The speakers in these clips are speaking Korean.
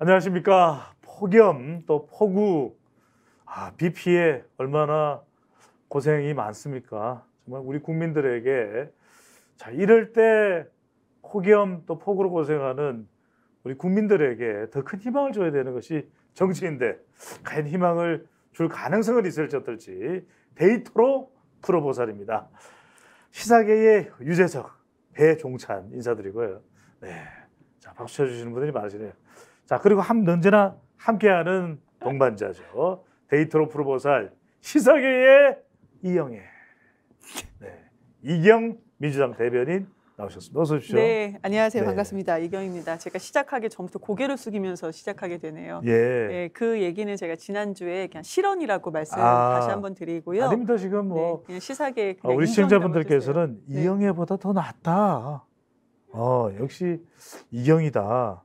안녕하십니까. 폭염 또 폭우 아, 비 피해 얼마나 고생이 많습니까? 정말 우리 국민들에게 자 이럴 때 폭염 또 폭우로 고생하는 우리 국민들에게 더 큰 희망을 줘야 되는 것이 정치인데 과연 희망을 줄 가능성은 있을지 어떨지 데이터로 풀어보살입니다. 시사계의 유재석, 배종찬 인사드리고요. 네. 자, 박수 쳐주시는 분들이 많으시네요. 자, 그리고 함, 언제나 함께하는 동반자죠. 데이터로 풀어보살 시사계의 이영애. 네. 이경 민주당 대변인 나오셨습니다. 어서 오십시오. 네, 안녕하세요. 네. 반갑습니다. 이경입니다. 제가 시작하기 전부터 고개를 숙이면서 시작하게 되네요. 예. 네, 그 얘기는 제가 지난주에 그냥 실언이라고 말씀 아, 다시 한번 드리고요. 아닙니다. 지금 뭐 네, 그냥 시사계 어, 그냥 우리 시청자분들께서는 네. 이경애보다 더 낫다. 어, 역시 이경이다.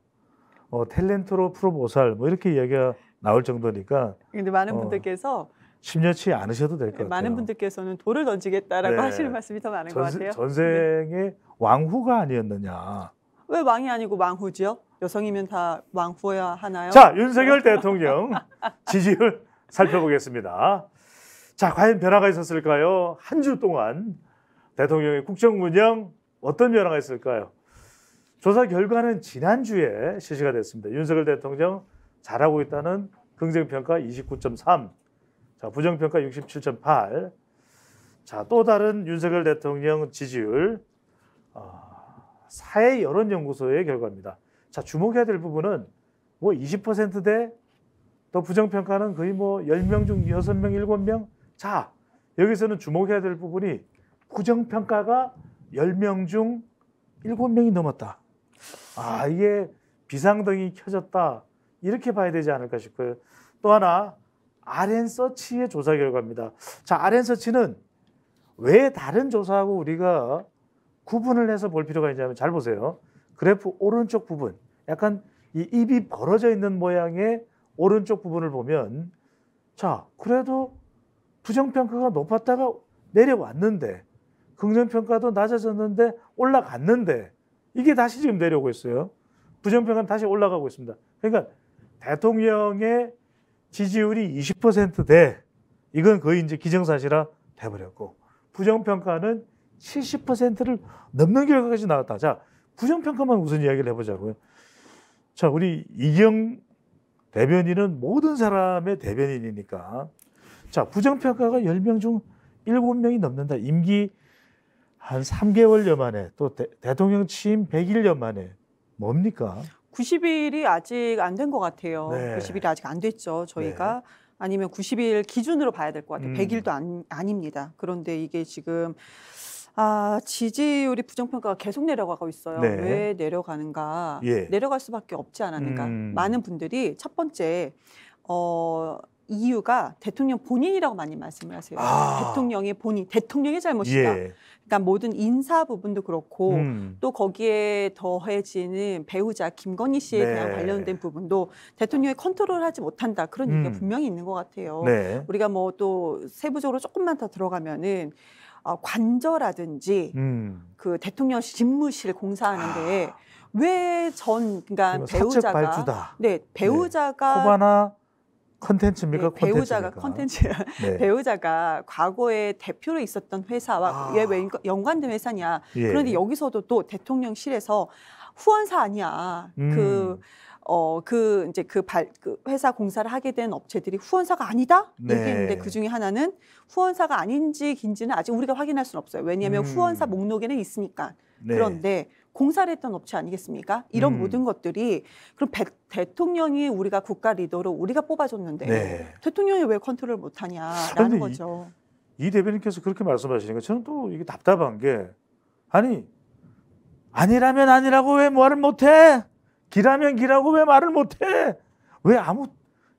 어, 탤런트로 프로보살 뭐 이렇게 이야기가 나올 정도니까. 근데 많은 어. 분들께서 심려치 않으셔도 될 것 같아요. 많은 분들께서는 돌을 던지겠다라고 네. 하시는 말씀이 더 많은 전것 같아요. 전생에 네. 왕후가 아니었느냐. 왜 왕이 아니고 왕후지 여성이면 다 왕후여야 하나요? 자, 윤석열 대통령 지지율 살펴보겠습니다. 자, 과연 변화가 있었을까요? 한 주 동안 대통령의 국정 운영 어떤 변화가 있을까요? 조사 결과는 지난주에 실시가 됐습니다. 윤석열 대통령 잘하고 있다는 긍정평가 29.3. 자, 부정평가 67.8. 자, 또 다른 윤석열 대통령 지지율 어, 사회 여론연구소의 결과입니다. 자, 주목해야 될 부분은 뭐 20%대 또 부정평가는 거의 뭐 10명 중 6명, 7명? 자, 여기서는 주목해야 될 부분이 부정평가가 10명 중 7명이 넘었다. 아, 이게 비상등이 켜졌다. 이렇게 봐야 되지 않을까 싶고요. 또 하나, 아렌서치의 조사 결과입니다. 자, 아렌서치는왜 다른 조사하고 우리가 구분을 해서 볼 필요가 있냐면 잘 보세요. 그래프 오른쪽 부분, 약간 이 입이 벌어져 있는 모양의 오른쪽 부분을 보면 자, 그래도 부정평가가 높았다가 내려왔는데 긍정평가도 낮아졌는데 올라갔는데 이게 다시 지금 내려오고 있어요. 부정평가는 다시 올라가고 있습니다. 그러니까 대통령의 지지율이 20%대 이건 거의 이제 기정사실화 돼버렸고 부정평가는 70%를 넘는 결과까지 나왔다. 자, 부정평가만 우선 이야기를 해보자고요. 자, 우리 이경 대변인은 모든 사람의 대변인이니까 자, 부정평가가 10명 중 7명이 넘는다. 임기 한 3개월여 만에 또 대, 통령 취임 100일여 만에 뭡니까? 90일이 아직 안 된 것 같아요. 네. 90일이 아직 안 됐죠. 저희가 네. 아니면 90일 기준으로 봐야 될 것 같아요. 음. 100일도 안, 아닙니다. 그런데 이게 지금 아, 지지율이 부정평가가 계속 내려가고 있어요. 네. 왜 내려가는가? 예. 내려갈 수밖에 없지 않았는가? 음. 많은 분들이 첫 번째 어 이유가 대통령 본인이라고 많이 말씀을 하세요. 아. 대통령의 본인, 대통령의 잘못이다. 예. 그러니까 모든 인사 부분도 그렇고 음. 또 거기에 더해지는 배우자 김건희 씨에 네. 대한 관련된 부분도 대통령이 컨트롤하지 못한다 그런 음. 얘기가 분명히 있는 것 같아요. 네. 우리가 뭐 또 세부적으로 조금만 더 들어가면은 어, 관저라든지 음. 그 대통령 집무실 공사하는데 아. 왜전 그러니까 배우자가 발주다. 네, 네. 배우자가 네. 코바나 컨텐츠입니까? 네, 배우자가 컨텐츠 네. 배우자가 과거에 대표로 있었던 회사와 아. 왜 연관된 회사냐. 예. 그런데 여기서도 또 대통령실에서 후원사 아니야. 음. 그 어, 그, 이제 그 발, 그 회사 공사를 하게 된 업체들이 후원사가 아니다? 네. 얘기했는데 그 중에 하나는 후원사가 아닌지 긴지는 아직 우리가 확인할 수는 없어요. 왜냐하면 음. 후원사 목록에는 있으니까. 네. 그런데 공사를 했던 업체 아니겠습니까? 이런 음. 모든 것들이 그럼 백, 대통령이 우리가 국가 리더로 우리가 뽑아줬는데 네. 대통령이 왜 컨트롤 못하냐라는 거죠. 이, 이 대변인께서 그렇게 말씀하시니까 저는 또 이게 답답한 게 아니 아니라면 아니라고 왜 말을 못해? 기라면 기라고 왜 말을 못해? 왜 아무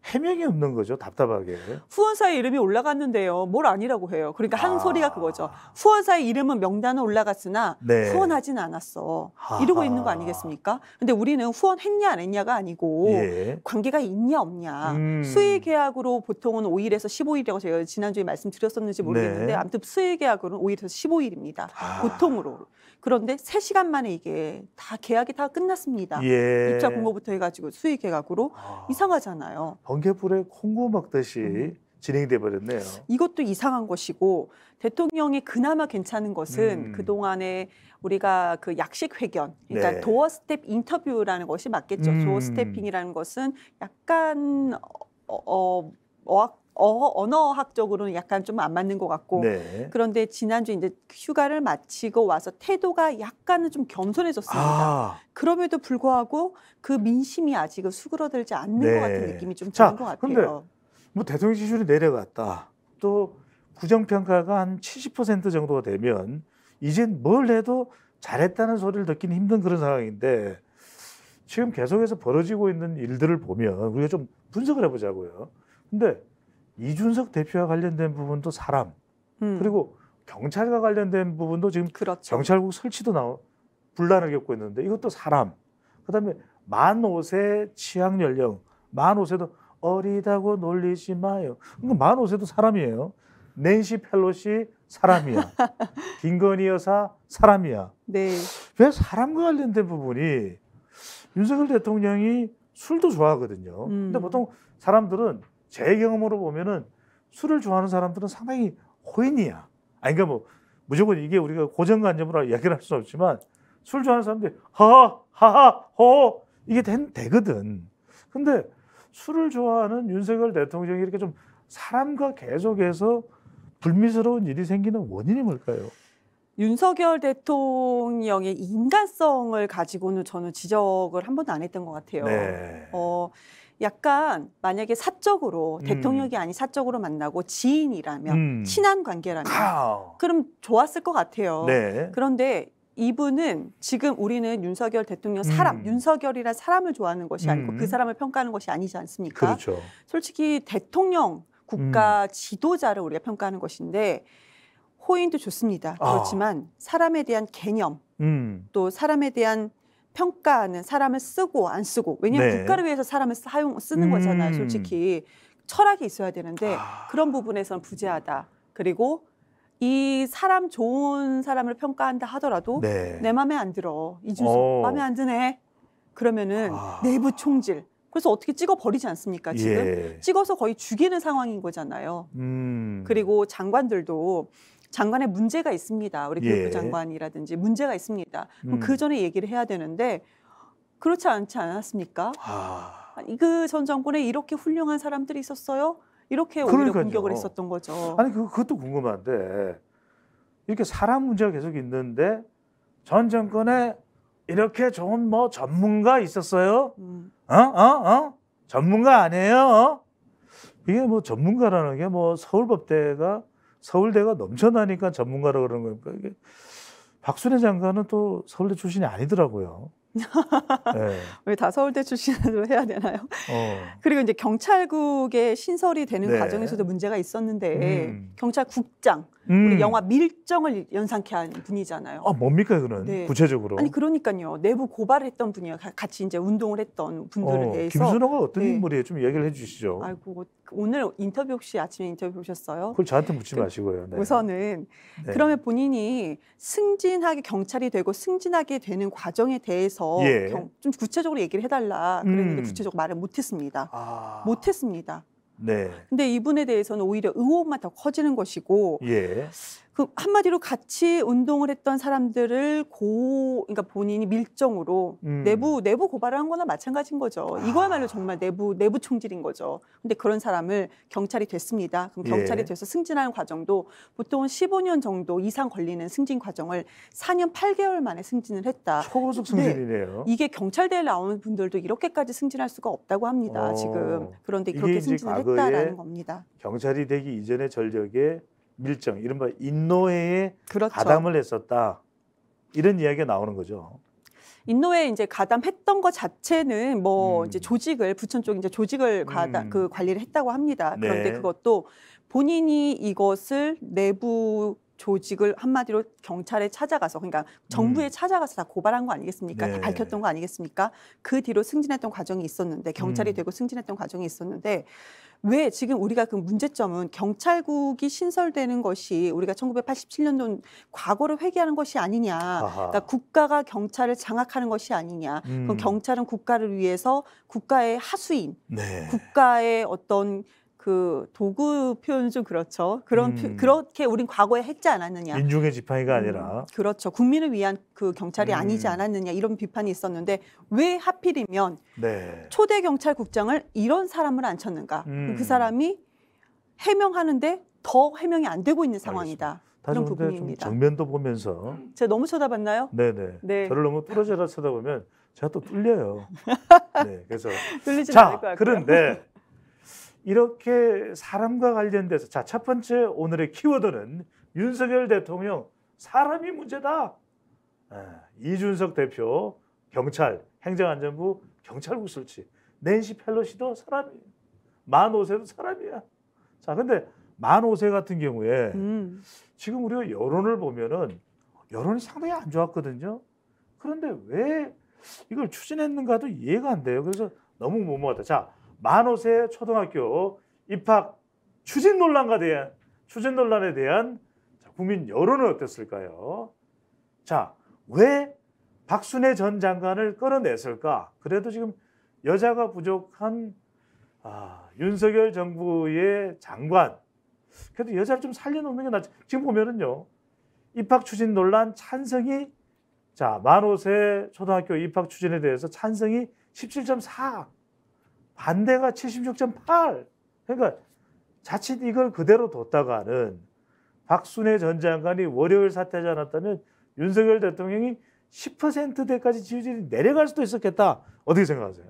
해명이 없는 거죠. 답답하게. 후원사의 이름이 올라갔는데요. 뭘 아니라고 해요. 그러니까 한 아. 소리가 그거죠. 후원사의 이름은 명단에 올라갔으나 네. 후원하진 않았어. 아 이러고 있는 거 아니겠습니까? 근데 우리는 후원했냐 안 했냐가 아니고 예. 관계가 있냐 없냐. 음. 수의 계약으로 보통은 5일에서 15일이라고 제가 지난주에 말씀드렸었는지 모르겠는데 네. 아무튼 수의 계약으로는 5일에서 15일입니다. 아. 보통으로. 그런데 세시간 만에 이게 다 계약이 다 끝났습니다. 예. 입자 공고부터 해가지고 수익 계약으로 아. 이상하잖아요. 번개불에 콩고 먹듯이 음. 진행돼 버렸네요. 이것도 이상한 것이고 대통령이 그나마 괜찮은 것은 음. 그동안에 우리가 그 약식 회견, 그러니까 네. 도어 스텝 인터뷰라는 것이 맞겠죠. 음. 도어 스태핑이라는 것은 약간 어, 어, 어학 어, 언어학적으로는 약간 좀 안 맞는 것 같고 네. 그런데 지난주 이제 휴가를 마치고 와서 태도가 약간은 좀 겸손해졌습니다. 아. 그럼에도 불구하고 그 민심이 아직은 수그러들지 않는 네. 것 같은 네. 느낌이 좀 드는 것 같아요. 뭐 대통령 지지율이 내려갔다. 또 부정평가가 한 70% 정도가 되면 이젠 뭘 해도 잘했다는 소리를 듣기는 힘든 그런 상황인데 지금 계속해서 벌어지고 있는 일들을 보면 우리가 좀 분석을 해보자고요. 근데 이준석 대표와 관련된 부분도 사람 음. 그리고 경찰과 관련된 부분도 지금 그렇죠. 경찰국 설치도 나오 분란을 겪고 있는데 이것도 사람 그다음에 만 5세 취약 연령 만 5세도 어리다고 놀리지 마요. 그러니까 만 5세도 사람이에요. 낸시 펠로시 사람이야. 김건희 여사 사람이야. 네. 왜 사람과 관련된 부분이 윤석열 대통령이 술도 좋아하거든요. 음. 근데 보통 사람들은 제 경험으로 보면은 술을 좋아하는 사람들은 상당히 호인이야. 아니, 그러니까 뭐, 무조건 이게 우리가 고정관념으로 이야기를 할 수는 없지만 술 좋아하는 사람들이 하하, 하하, 호 이게 된, 되거든. 근데 술을 좋아하는 윤석열 대통령이 이렇게 좀 사람과 계속해서 불미스러운 일이 생기는 원인이 뭘까요? 윤석열 대통령의 인간성을 가지고는 저는 지적을 한 번도 안 했던 것 같아요. 네. 어, 약간 만약에 사적으로 음. 대통령이 아닌 사적으로 만나고 지인이라면 음. 친한 관계라면 그럼 좋았을 것 같아요. 네. 그런데 이분은 지금 우리는 윤석열 대통령 사람, 음. 윤석열이란 사람을 좋아하는 것이 아니고 음. 그 사람을 평가하는 것이 아니지 않습니까? 그렇죠. 솔직히 대통령, 국가 음. 지도자를 우리가 평가하는 것인데 호인도 좋습니다. 아. 그렇지만 사람에 대한 개념, 음. 또 사람에 대한 평가하는 사람을 쓰고 안 쓰고 왜냐하면 네. 국가를 위해서 사람을 사용 쓰는 음. 거잖아요 솔직히 철학이 있어야 되는데 아. 그런 부분에선 부재하다 그리고 이 사람 좋은 사람을 평가한다 하더라도 네. 내 마음에 안 들어 이준석 어. 마음에 안 드네 그러면은 아. 내부 총질 그래서 어떻게 찍어 버리지 않습니까 지금 예. 찍어서 거의 죽이는 상황인 거잖아요 음. 그리고 장관들도 장관에 문제가 있습니다. 우리 예. 교육부 예. 장관이라든지 문제가 있습니다. 그럼 그 음. 그 전에 얘기를 해야 되는데 그렇지 않지 않았습니까? 아. 그전 정권에 이렇게 훌륭한 사람들이 있었어요. 이렇게 오히려 그러니까요. 공격을 했었던 거죠. 아니 그, 그것도 궁금한데 이렇게 사람 문제가 계속 있는데 전 정권에 이렇게 좋은 뭐 전문가 있었어요? 음. 어? 어? 어? 전문가 아니에요? 어? 이게 뭐 전문가라는 게 뭐 서울법대가 서울대가 넘쳐나니까 전문가라 그런 거니까 이게 박순애 장관은 또 서울대 출신이 아니더라고요. 네. 왜다 서울대 출신으로 해야 되나요? 어. 그리고 이제 경찰국의 신설이 되는 네. 과정에서도 문제가 있었는데 음. 경찰국장 음. 우리 영화 밀정을 연상케 한 분이잖아요. 아 뭡니까 그는 네. 구체적으로? 아니 그러니까요. 내부 고발했던 분이요. 같이 이제 운동을 했던 분들에 어, 대해서. 김순호가 어떤 네. 인물이에요? 좀 얘기를 해주시죠. 아이고 오늘 인터뷰 혹시 아침에 인터뷰 보셨어요? 그걸 저한테 묻지 그, 마시고요. 네. 우선은 네. 그러면 본인이 승진하게 경찰이 되고 승진하게 되는 과정에 대해서 예. 경, 좀 구체적으로 얘기를 해달라 그랬는데 음. 구체적으로 말을 못했습니다. 아. 못했습니다. 네. 근데 이분에 대해서는 오히려 의혹만 더 커지는 것이고 예. 그 한마디로 같이 운동을 했던 사람들을 고 그러니까 본인이 밀정으로 음. 내부 내부 고발을 한 거나 마찬가지인 거죠. 이거야말로 아. 정말 내부 내부 총질인 거죠. 근데 그런 사람을 경찰이 됐습니다. 그럼 경찰이 예. 돼서 승진하는 과정도 보통은 15년 정도 이상 걸리는 승진 과정을 4년 8개월 만에 승진을 했다. 초고속 승진이네요. 이게 경찰대에 나오는 분들도 이렇게까지 승진할 수가 없다고 합니다. 어. 지금 그런데 그렇게 승진을 했다라는 겁니다. 경찰이 되기 이전의 전력에 밀정, 이른바 인노예에 그렇죠. 가담을 했었다. 이런 이야기가 나오는 거죠. 인노에 이제 가담했던 것 자체는 뭐 음. 이제 조직을 부천 쪽 이제 조직을 음. 가다그 관리를 했다고 합니다. 그런데 네. 그것도 본인이 이것을 내부 조직을 한마디로 경찰에 찾아가서 그러니까 정부에 음. 찾아가서 다 고발한 거 아니겠습니까? 네. 다 밝혔던 거 아니겠습니까? 그 뒤로 승진했던 과정이 있었는데 경찰이 음. 되고 승진했던 과정이 있었는데 왜 지금 우리가 그 문제점은 경찰국이 신설되는 것이 우리가 1987년도 과거를 회귀하는 것이 아니냐. 아하. 그러니까 국가가 경찰을 장악하는 것이 아니냐. 음. 그럼 경찰은 국가를 위해서 국가의 하수인, 네. 국가의 어떤 그 도구 표현 좀 그렇죠. 그런 음. 그렇게 우린 과거에 했지 않았느냐. 민중의 지팡이가 음, 아니라. 음, 그렇죠. 국민을 위한 그 경찰이 음. 아니지 않았느냐 이런 비판이 있었는데 왜 하필이면 네. 초대 경찰국장을 이런 사람을 앉혔는가. 그 음. 사람이 해명하는데 더 해명이 안 되고 있는 상황이다. 그런 부분입니다. 정면도 보면서. 제가 너무 쳐다봤나요? 네네. 네. 네. 저를 너무 뚫어져라 쳐다보면 제가 또 뚫려요. 네, 그래서 뚫리지 않을 것 같고요. 그런데. 이렇게 사람과 관련돼서 자, 첫 번째 오늘의 키워드는 윤석열 대통령 사람이 문제다. 아, 이준석 대표 경찰 행정안전부 경찰국 설치 낸시 펠로시도 사람이만 5세도 사람이야. 자, 근데 만 5세 같은 경우에 음. 지금 우리가 여론을 보면은 여론이 상당히 안 좋았거든요. 그런데 왜 이걸 추진했는가도 이해가 안 돼요. 그래서 너무 무모하다. 자, 만호세 초등학교 입학 추진 논란과 대한 추진 논란에 대한 국민 여론은 어땠을까요? 자, 왜 박순애 전 장관을 끌어냈을까? 그래도 지금 여자가 부족한 아, 윤석열 정부의 장관. 그래도 여자를 좀 살려놓는 게 낫지. 지금 보면은요. 입학 추진 논란 찬성이 자, 만 5세 초등학교 입학 추진에 대해서 찬성이 반대가 76.8. 그러니까 자칫 이걸 그대로 뒀다가는 박순애 전 장관이 월요일 사퇴하지 않았다면 윤석열 대통령이 10%대까지 지지율이 내려갈 수도 있었겠다. 어떻게 생각하세요?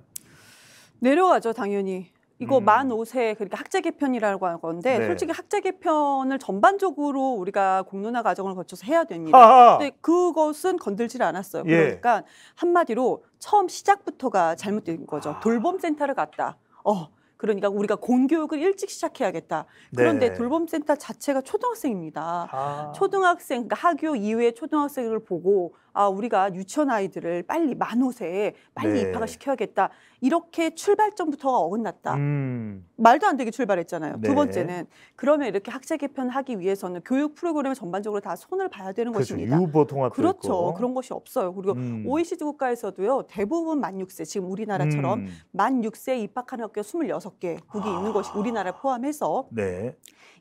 내려가죠, 당연히. 이거 음. 만 5세 그러니까 학제 개편이라고 하는 건데 네. 솔직히 학제 개편을 전반적으로 우리가 공론화 과정을 거쳐서 해야 됩니다. 아하. 근데 그것은 건들질 않았어요. 예. 그러니까 한마디로 처음 시작부터가 잘못된 거죠. 아. 돌봄 센터를 갔다. 어. 그러니까 우리가 공교육을 일찍 시작해야겠다. 네. 그런데 네. 돌봄센터 자체가 초등학생입니다. 아. 초등학생, 그러니까 학교 이외에 초등학생을 보고 아 우리가 유치원 아이들을 빨리 만 5세에 빨리 네. 입학을 시켜야겠다. 이렇게 출발점부터가 어긋났다. 음. 말도 안 되게 출발했잖아요. 네. 두 번째는 그러면 이렇게 학제 개편하기 위해서는 교육 프로그램을 전반적으로 다 손을 봐야 되는 그렇죠. 것입니다. 유보 통합 그렇죠. 있고. 그런 것이 없어요. 그리고 음. OECD 국가에서도요. 대부분 만 6세 지금 우리나라처럼 음. 만 6세에 입학하는 학교 26개 국이 아. 있는 것이 아. 우리나라 포함해서 네.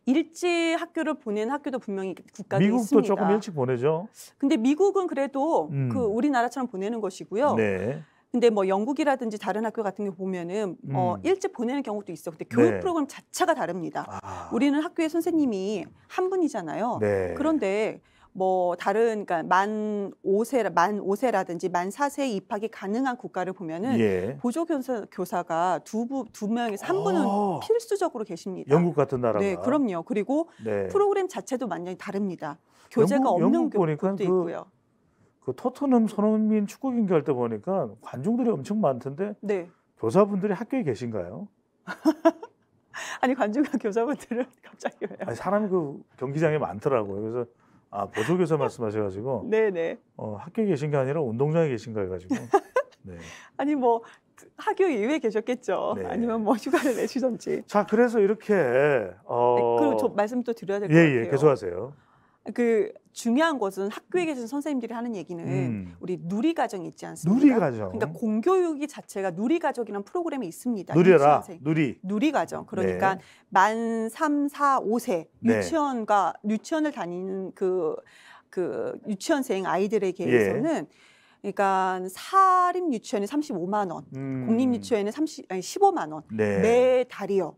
일찍 학교를 보낸 학교도 분명히 국가도 미국 있습니다. 미국도 조금 일찍 보내죠. 근데 미국은 그래도 음. 그 우리나라처럼 보내는 것이고요. 네. 근데 뭐 영국이라든지 다른 학교 같은 경 보면은 어, 음. 어 일찍 보내는 경우도 있어. 근데 네. 교육 네. 프로그램 자체가 다릅니다. 아. 우리는 학교의 선생님이 한 분이잖아요. 네. 그런데 뭐 다른 그러니까 만 5세 만 5세라든지 만 4세 입학이 가능한 국가를 보면은 예. 보조 교사 교사가 두두 두 명에서 한 분은 오. 아. 필수적으로 계십니다. 영국 같은 나라가 네, 그럼요. 그리고 네. 프로그램 자체도 완전히 다릅니다. 교재가 영국, 없는 영국 보니까 그 있고요. 그 토트넘 손흥민 축구 경기할 때 보니까 관중들이 엄청 많던데 네. 교사분들이 학교에 계신가요? 아니 관중과 교사분들은 갑자기 왜요? 아니, 사람이 그 경기장에 많더라고요. 그래서 아 보조 교사 말씀하셔가지고 네네 네. 어, 학교에 계신 게 아니라 운동장에 계신가 해가지고 네. 아니 뭐 학교 이외에 계셨겠죠. 네. 아니면 뭐 휴가를 내시던지. 자 그래서 이렇게 어... 네, 그리고 말씀 또 드려야 될것 예, 예, 같아요. 예예 계속하세요. 그 중요한 것은 학교에 음. 계신 선생님들이 하는 얘기는 음. 우리 누리 과정이 있지 않습니까? 누리 과정. 그러니까 공교육이 자체가 누리 과정이라는 프로그램이 있습니다. 누려라. 누리. 누리 과정. 네. 그러니까 네. 만 3, 4, 5세 유치원과 유치원을 다니는 그그 그 유치원생 아이들에게서는 예. 그러니까 사립 유치원이 35만 원, 음. 공립 유치원에30 아니 15만 원 네. 매 달이요.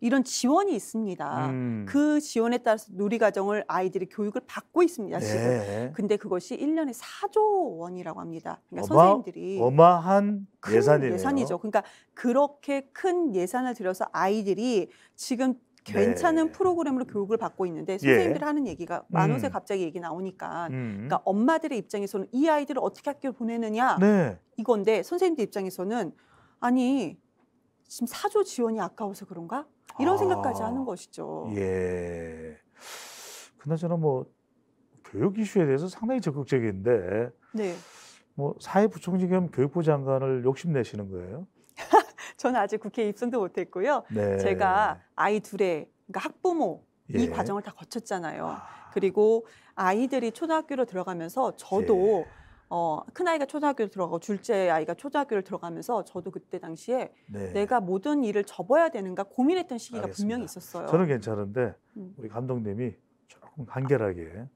이런 지원이 있습니다. 음. 그 지원에 따라서 누리과정을 아이들이 교육을 받고 있습니다. 네. 지금. 근데 그것이 1년에 4조 원이라고 합니다. 그러니까 어마, 선생님들이 어마한 예산이 예산이죠. 그러니까 그렇게 큰 예산을 들여서 아이들이 지금 괜찮은 네. 프로그램으로 교육을 받고 있는데 선생님들 예. 하는 얘기가 만원세 음. 갑자기 얘기 나오니까 음. 그러니까 엄마들의 입장에서는 이 아이들을 어떻게 학교를 보내느냐 네. 이건데 선생님들 입장에서는 아니 지금 사조 지원이 아까워서 그런가? 이런 아, 생각까지 하는 것이죠. 예. 그나저나 뭐 교육 이슈에 대해서 상당히 적극적인데 네. 뭐 사회부총리 겸 교육부 장관을 욕심내시는 거예요? 저는 아직 국회에 입성도 못했고요. 네. 제가 아이 둘의 그러니까 학부모 예. 이 과정을 다 거쳤잖아요. 아. 그리고 아이들이 초등학교로 들어가면서 저도 예. 어, 큰아이가 초등학교를 들어가고 둘째 아이가 초등학교를 들어가면서 저도 그때 당시에 네. 내가 모든 일을 접어야 되는가 고민했던 시기가 알겠습니다. 분명히 있었어요. 저는 괜찮은데 음. 우리 감독님이 조금 간결하게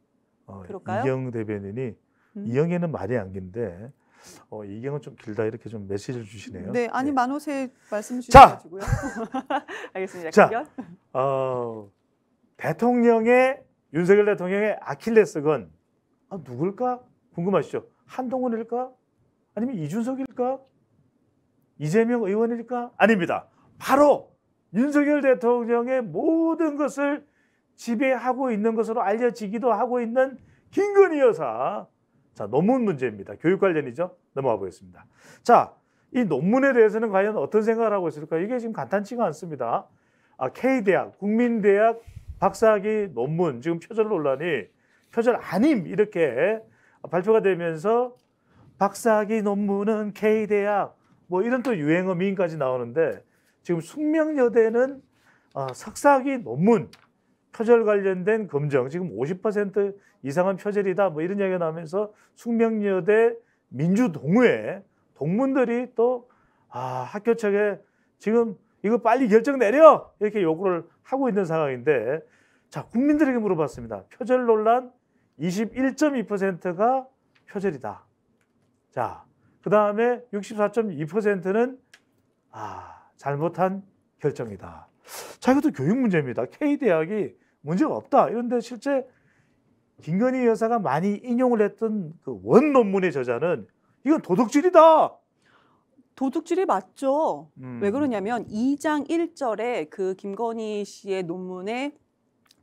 어, 이경 대변인이 음. 이경에는 말이 안 긴데 어, 이경은 좀 길다 이렇게 좀 메시지를 주시네요. 네, 아니 네. 만호세 말씀 주셔가지고요. 알겠습니다. 자, 어, 대통령의 윤석열 대통령의 아킬레스건 아, 누굴까 궁금하시죠? 한동훈일까? 아니면 이준석일까? 이재명 의원일까? 아닙니다. 바로 윤석열 대통령의 모든 것을 지배하고 있는 것으로 알려지기도 하고 있는 김건희 여사. 자, 논문 문제입니다. 교육 관련이죠. 넘어가 보겠습니다. 자, 이 논문에 대해서는 과연 어떤 생각을 하고 있을까? 이게 지금 간단치가 않습니다. 아, K대학, 국민대학 박사학위 논문 지금 표절 논란이 표절 아님 이렇게 발표가 되면서 박사학위 논문은 K대학 뭐 이런 또 유행어 미인까지 나오는데 지금 숙명여대는 어, 석사학위 논문 표절 관련된 검정 지금 50% 이상은 표절이다 뭐 이런 이야기가 나오면서 숙명여대 민주동호회 동문들이 또 아, 학교 측에 지금 이거 빨리 결정 내려 이렇게 요구를 하고 있는 상황인데 자 국민들에게 물어봤습니다 표절 논란 21.2%가 표절이다. 자, 그 다음에 64.2%는 아, 잘못한 결정이다. 자, 이것도 교육 문제입니다. K대학이 문제가 없다. 이런데 실제 김건희 여사가 많이 인용을 했던 그 원 논문의 저자는 이건 도둑질이다. 도둑질이 맞죠. 음. 왜 그러냐면 2장 1절에 그 김건희 씨의 논문의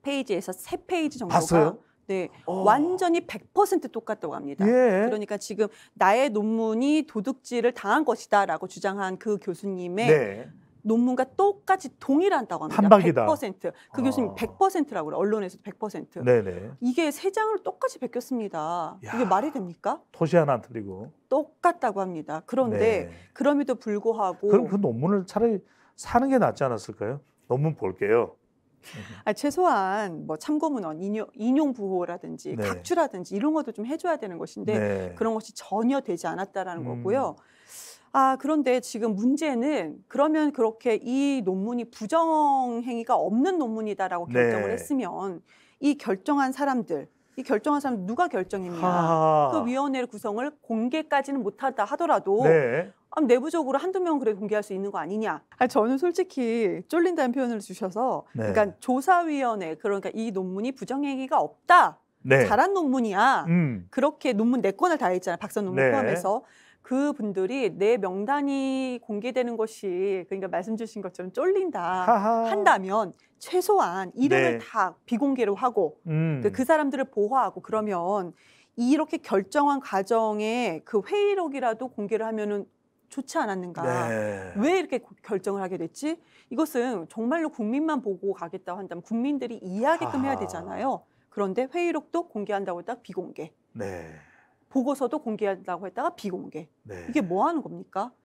페이지에서 3 페이지 정도가 봤어요? 네, 어. 완전히 100% 똑같다고 합니다. 예. 그러니까 지금 나의 논문이 도둑질을 당한 것이다라고 주장한 그 교수님의 네. 논문과 똑같이 동일한다고 합니다. 판박이다. 100%. 그 교수님 100%라고 아. 그래 언론에서도 100%. 네네. 이게 세 장을 똑같이 베꼈습니다. 야. 이게 말이 됩니까? 토시 하나 안 틀리고. 똑같다고 합니다. 그런데 네. 그럼에도 불구하고 그럼 그 논문을 차라리 사는 게 낫지 않았을까요? 논문 볼게요. 음. 아, 최소한 뭐 참고문헌 인용, 인용 부호라든지 네. 각주라든지 이런 것도 좀 해줘야 되는 것인데 네. 그런 것이 전혀 되지 않았다라는 음. 거고요. 아 그런데 지금 문제는 그러면 그렇게 이 논문이 부정 행위가 없는 논문이다라고 네. 결정을 네. 했으면 이 결정한 사람들 이 결정한 사람 누가 결정했냐. 아. 그 위원회를 구성을 공개까지는 못하다 하더라도 네. 내부적으로 한두 명 그래 공개할 수 있는 거 아니냐. 아니, 저는 솔직히 쫄린다는 표현을 주셔서 네. 그러니까 조사위원회 그러니까 이 논문이 부정행위가 없다. 네. 잘한 논문이야. 음. 그렇게 논문 네권을다 했잖아요. 박사 논문 네. 포함해서. 그 분들이 내 명단이 공개되는 것이 그러니까 말씀 주신 것처럼 쫄린다 하하. 한다면 최소한 이름을 네. 다 비공개로 하고 음. 그 사람들을 보호하고 그러면 이렇게 결정한 과정에 그 회의록이라도 공개를 하면은 좋지 않았는가? 네. 왜 이렇게 결정을 하게 됐지? 이것은 정말로 국민만 보고 가겠다고 한다면 국민들이 이해하게끔 하하. 해야 되잖아요. 그런데 회의록도 공개한다고 딱 비공개. 네. 보고서도 공개한다고 했다가 비공개. 네. 이게 뭐 하는 겁니까?